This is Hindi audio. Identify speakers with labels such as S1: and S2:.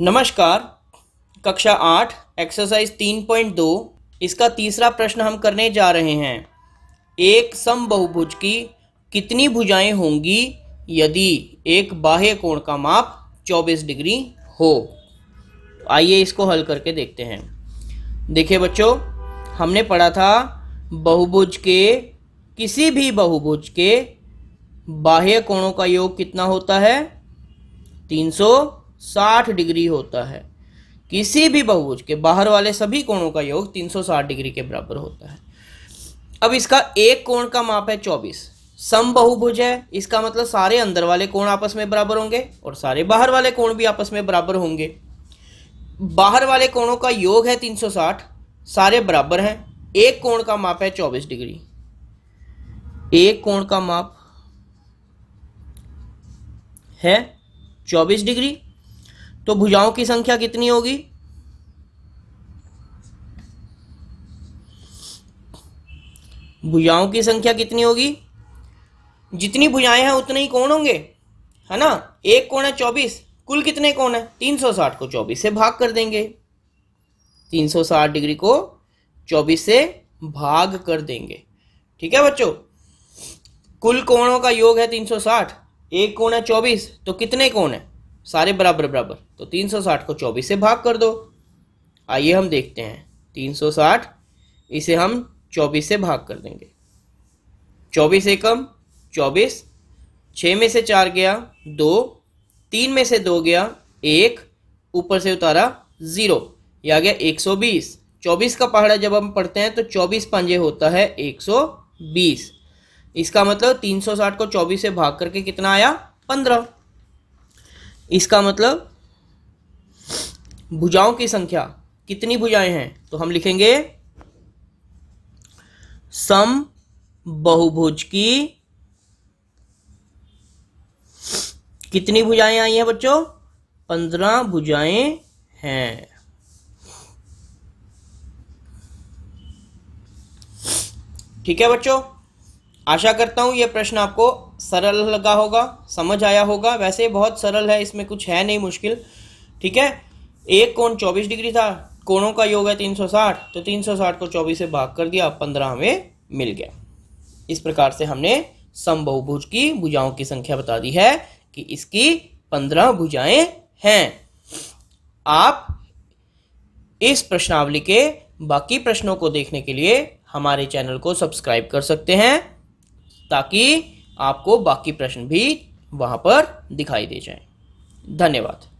S1: नमस्कार कक्षा आठ एक्सरसाइज तीन पॉइंट दो इसका तीसरा प्रश्न हम करने जा रहे हैं एक सम बहुभुज की कितनी भुजाएं होंगी यदि एक बाह्य कोण का माप 24 डिग्री हो आइए इसको हल करके देखते हैं देखिए बच्चों हमने पढ़ा था बहुभुज के किसी भी बहुभुज के बाह्य कोणों का योग कितना होता है 300 360 डिग्री होता है किसी भी बहुभुज के बाहर वाले सभी कोणों का योग 360 डिग्री के बराबर होता है अब इसका एक कोण का माप है 24 सम बहुभुज है इसका मतलब सारे अंदर वाले कोण आपस में बराबर होंगे और सारे बाहर वाले कोण भी आपस में बराबर होंगे बाहर वाले कोणों का योग है 360 सारे बराबर हैं एक कोण का माप है 24 डिग्री एक कोण का माप है 24 डिग्री तो भुजाओं की संख्या कितनी होगी भुजाओं की संख्या कितनी होगी जितनी भुजाएं हैं उतने ही कोण होंगे है ना एक कोण है चौबीस कुल कितने कोण है तीन सौ साठ को चौबीस से भाग कर देंगे तीन सौ साठ डिग्री को चौबीस से भाग कर देंगे ठीक है बच्चों कुल कोणों का योग है तीन सौ साठ एक कोण है चौबीस तो कितने कोण है सारे बराबर बराबर तो 360 को 24 से भाग कर दो आइए हम देखते हैं 360 इसे हम 24 से भाग कर देंगे 24 एकम 24 6 में से चार गया दो तीन में से दो गया एक ऊपर से उतारा ज़ीरो यह आ गया 120 24 का पहाड़ा जब हम पढ़ते हैं तो 24 पंजे होता है 120 इसका मतलब 360 को 24 से भाग करके कितना आया 15 इसका मतलब भुजाओं की संख्या कितनी भुजाएं हैं तो हम लिखेंगे सम बहुभुज की कितनी भुजाएं आई हैं बच्चों पंद्रह भुजाएं हैं ठीक है बच्चों आशा करता हूँ ये प्रश्न आपको सरल लगा होगा समझ आया होगा वैसे बहुत सरल है इसमें कुछ है नहीं मुश्किल ठीक है एक कोण चौबीस डिग्री था कोणों का योग है तीन सौ साठ तो तीन सौ साठ को चौबीस से भाग कर दिया पंद्रह हमें मिल गया इस प्रकार से हमने समबहुभुज की भुजाओं की संख्या बता दी है कि इसकी पंद्रह भुजाएं हैं आप इस प्रश्नावली के बाकी प्रश्नों को देखने के लिए हमारे चैनल को सब्सक्राइब कर सकते हैं ताकि आपको बाकी प्रश्न भी वहाँ पर दिखाई दे जाए धन्यवाद